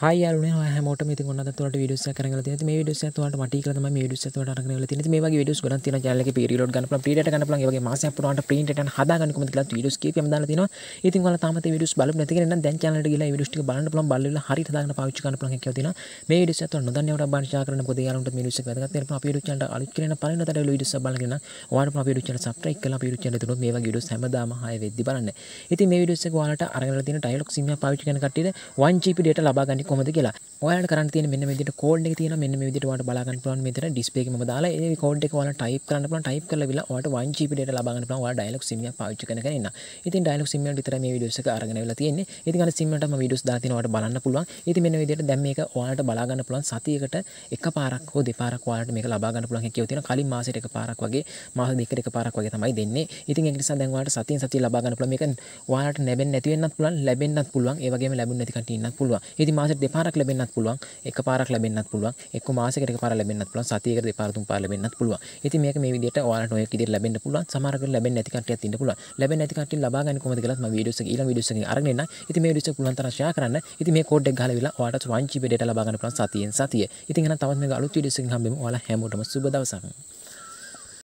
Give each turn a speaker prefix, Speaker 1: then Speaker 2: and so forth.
Speaker 1: හයලන හමට ම ොට විඩ කර මේ විඩ ට මට ක ම විඩ ට න මේ විඩ ග න ල පිරි ගන පිට ගන ගේ මස පට පිට හදාගන ම ස් ම ද න ඉති ල තම විඩ බල ති න දැ ල ල විඩ බල ල බල හරි දාන පාච කන ල ති මේ විඩ ත නොද ට බා කරන ොද රට මිස පිර චට අල කරන පල ට විඩ බලගෙන වාට පිර ච සට එක් කල පිරු ච තු මේ විඩ හැමදාම හය වෙද බලන්න ඉති මේ විඩ ගලට අරගල ටයිලක් සිම පාච කනට වංචිපිට ලබාගන්න කොමද කියලා ඔයාට කරන්න තියෙන මෙන්න මේ විදිහට කෝඩ් එක තියෙනවා මෙන්න මේ විදිහට ඔයාලට බලා ගන්න පුළුවන් මෙතන ඩිස්ප්ලේ එකේ මම දාලා ඒ කෝඩ් එක ඔයාලා ටයිප් කරන්න පුළුවන් ටයිප් කරලා විලා ඔයාලට 1 GB data ලබා ගන්න පුළුවන් ඔයාලා ඩයලොග් සිම් එකක් පාවිච්චි කරගෙන ඉන්න. ඉතින් ඩයලොග් සිම් වලට විතරයි මේ වීඩියෝස් එක අරගෙන වෙලා තියෙන්නේ. ඉතින් අර සිම් වලට මම වීඩියෝස් දාලා තියෙනවා ඔයාලට බලන්න පුළුවන්. ඉතින් මෙන්න විදිහට දැන් මේක ඔයාලට බලා ගන්න පුළුවන් සතියකට එකපාරක් හෝ දෙපාරක් ඔයාලට මේක ලබා ගන්න පුළුවන් කියලා තියෙනවා. කලින් මාසෙට එකපාරක් වගේ මාස දෙකකට එකපාරක් වගේ තමයි දෙන්නේ. ඉතින් ඒක නිසා දැන් ඔයාලට සතියෙන් සතිය ලබා ගන්න පුළුවන්. මේක ඔයාලට ලැබෙන්නේ නැති වෙන්නත් පුළුවන්, ලැබෙන්නත් පුළුවන්. ඒ වගේම ලැබුණ නැති කන්ට ඉන්නත් පුළුවන්. ඉතින් මාසෙට අපිට දෙපාරක් ලැබෙන්නත් පුළුවන් එක පාරක් ලැබෙන්නත් පුළුවන් එක්ක මාසෙකට එක පාරක් ලැබෙන්නත් පුළුවන් සතියකට දෙපාර තුන් පාර ලැබෙන්නත් පුළුවන් ඉතින් මේක මේ විදිහට ඔයාලට ඔය විදිහට ලැබෙන්න පුළුවන් සමහරකට ලැබෙන්නේ නැති කට්ටියත් ඉන්න පුළුවන් ලැබෙන්නේ නැති කට්ටිය ලබා ගන්න කොහොමද කියලාත් මම වීඩියෝස් එක ඊළඟ වීඩියෝස් එකේ අරගෙන එන්න ඉතින් මේ වීඩියෝස් එක පුළුවන් තරම් ෂෙයා කරන්න ඉතින් මේ කෝඩ් එක ගහලා විලා ඔයාලට 1 GB data ලබා ගන්න පුළුවන් සතියෙන් සතිය ඉතින් එහෙනම් තවත් මේක අලුත් වීඩියෝස් එකකින් හම්බෙමු ඔයාලා හැමෝටම සුබ දවසක්